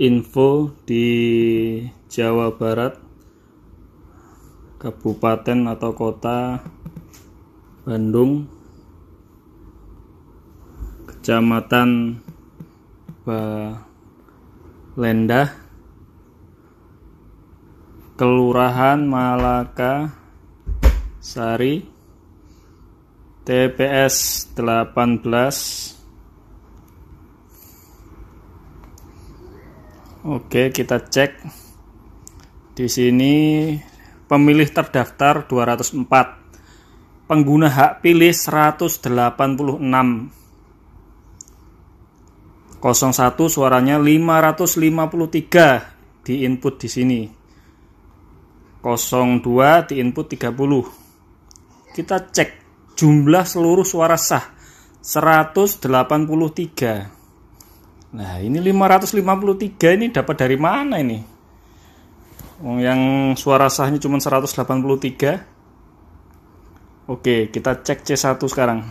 info di Jawa Barat kabupaten atau kota Bandung kecamatan Balendah Kelurahan Malaka Sari TPS 18 Oke, kita cek. Di sini pemilih terdaftar 204. Pengguna hak pilih 186. 01 suaranya 553 di input di sini. 02 di input 30. Kita cek jumlah seluruh suara sah 183. Nah, ini 553 ini dapat dari mana ini? Yang suara sahnya cuma 183. Oke, kita cek C1 sekarang.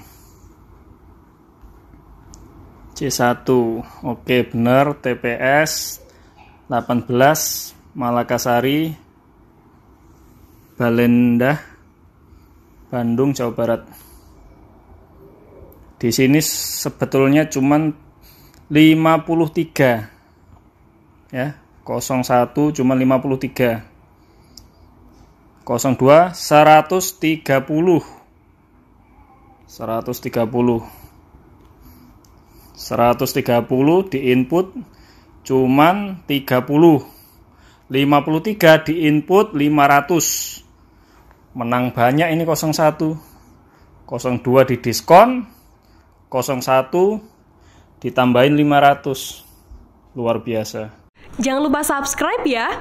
C1. Oke, benar TPS 18 Malakasari Balenda Bandung Jawa Barat. Di sini sebetulnya cuman 53 ya 01 cuma 53 02 130 130 130 di input cuman 30 53 di input 500 menang banyak ini 01 02 di diskon 01 ditambahin 500 luar biasa jangan lupa subscribe ya